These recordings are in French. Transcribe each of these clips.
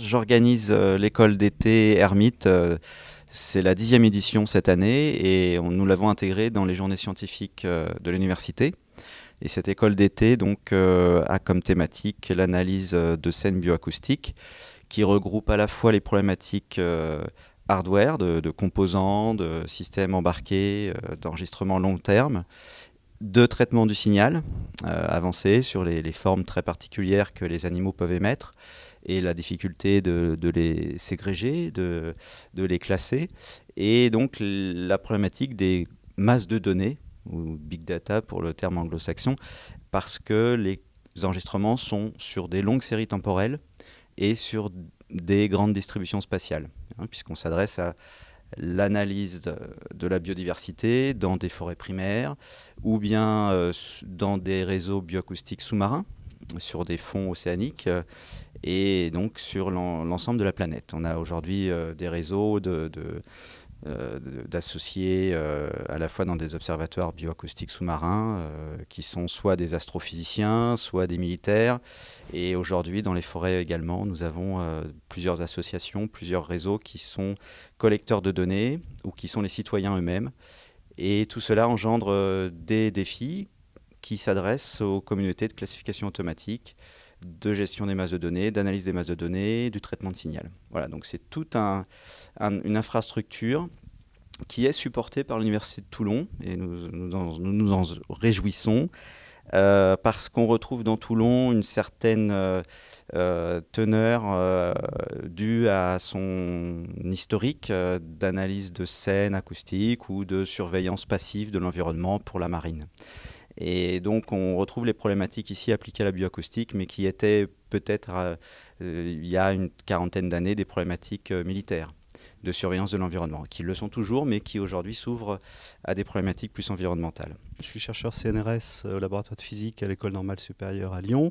J'organise euh, l'école d'été Ermite. Euh, c'est la dixième édition cette année et nous l'avons intégrée dans les journées scientifiques euh, de l'université. Et cette école d'été donc a comme thématique l'analyse de scènes bioacoustiques qui regroupe à la fois les problématiques hardware, de, composants, de systèmes embarqués, d'enregistrement long terme, de traitement du signal avancé sur les formes très particulières que les animaux peuvent émettre et la difficulté de, les ségréger, de, les classer, et donc la problématique des masses de données, ou big data pour le terme anglo-saxon, parce que les enregistrements sont sur des longues séries temporelles et sur des grandes distributions spatiales, hein, puisqu'on s'adresse à l'analyse de la biodiversité dans des forêts primaires ou bien euh, dans des réseaux bioacoustiques sous-marins sur des fonds océaniques euh, et donc sur l'ensemble de la planète. On a aujourd'hui euh, des réseaux de, euh, d'associer euh, à la fois dans des observatoires bioacoustiques sous-marins, qui sont soit des astrophysiciens, soit des militaires. Et aujourd'hui, dans les forêts également, nous avons plusieurs associations, plusieurs réseaux qui sont collecteurs de données ou qui sont les citoyens eux-mêmes. Et tout cela engendre des défis qui s'adressent aux communautés de classification automatique de gestion des masses de données, d'analyse des masses de données, du traitement de signal. Voilà, donc c'est toute une infrastructure qui est supportée par l'Université de Toulon, et nous nous en, réjouissons, euh, parce qu'on retrouve dans Toulon une certaine euh, euh, teneur due à son historique d'analyse de scènes acoustiques ou de surveillance passive de l'environnement pour la marine. Et donc on retrouve les problématiques ici appliquées à la bioacoustique, mais qui étaient peut-être euh, il y a une quarantaine d'années des problématiques euh, militaires de surveillance de l'environnement, qui le sont toujours, mais qui aujourd'hui s'ouvrent à des problématiques plus environnementales. Je suis chercheur CNRS au euh, laboratoire de physique à l'École normale supérieure à Lyon.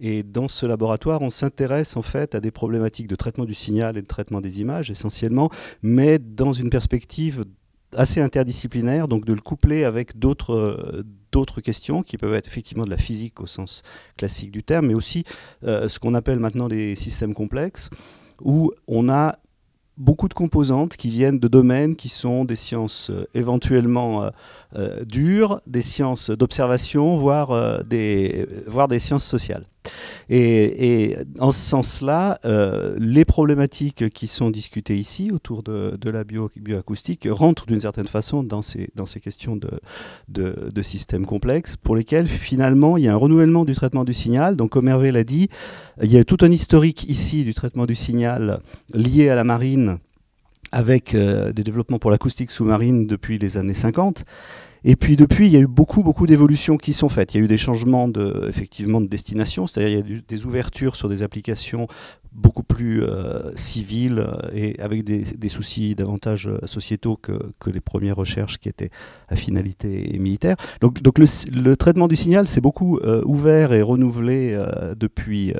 Et dans ce laboratoire, on s'intéresse en fait à des problématiques de traitement du signal et de traitement des images essentiellement, mais dans une perspective assez interdisciplinaire, donc de le coupler avec d'autres euh, d'autres questions qui peuvent être effectivement de la physique au sens classique du terme, mais aussi euh, ce qu'on appelle maintenant des systèmes complexes, où on a beaucoup de composantes qui viennent de domaines qui sont des sciences euh, éventuellement dures, des sciences d'observation, voire, des, voire des sciences sociales. Et, en ce sens-là, euh, les problématiques qui sont discutées ici autour de, la bio, bioacoustique rentrent d'une certaine façon dans ces, dans ces questions de, de, de systèmes complexes pour lesquels finalement il y a un renouvellement du traitement du signal. Donc comme Hervé l'a dit, il y a tout un historique ici du traitement du signal lié à la marine avec euh, des développements pour l'acoustique sous-marine depuis les années 50. Et puis depuis, il y a eu beaucoup, beaucoup d'évolutions qui sont faites. Il y a eu des changements de, effectivement, de destination, c'est-à-dire il y a eu des ouvertures sur des applications beaucoup plus euh, civiles euh, et avec des, soucis davantage sociétaux que, les premières recherches qui étaient à finalité militaire. Donc, donc le, traitement du signal s'est beaucoup ouvert et renouvelé depuis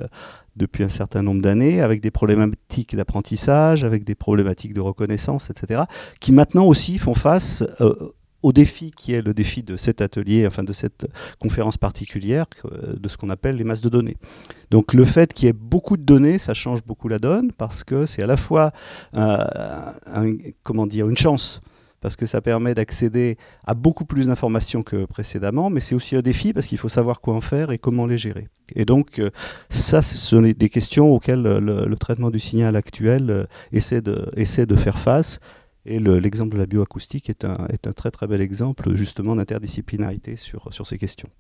depuis un certain nombre d'années, avec des problématiques d'apprentissage, avec des problématiques de reconnaissance, etc., qui maintenant aussi font face euh, au défi qui est le défi de cet atelier, enfin de cette conférence particulière, euh, de ce qu'on appelle les masses de données. Donc le fait qu'il y ait beaucoup de données, ça change beaucoup la donne, parce que c'est à la fois euh, comment dire, une chance parce que ça permet d'accéder à beaucoup plus d'informations que précédemment, mais c'est aussi un défi parce qu'il faut savoir quoi en faire et comment les gérer. Et donc, euh, ça, ce sont des questions auxquelles le, traitement du signal actuel euh, essaie de, faire face. Et l'exemple de la bioacoustique est un, très très bel exemple justement d'interdisciplinarité sur ces questions.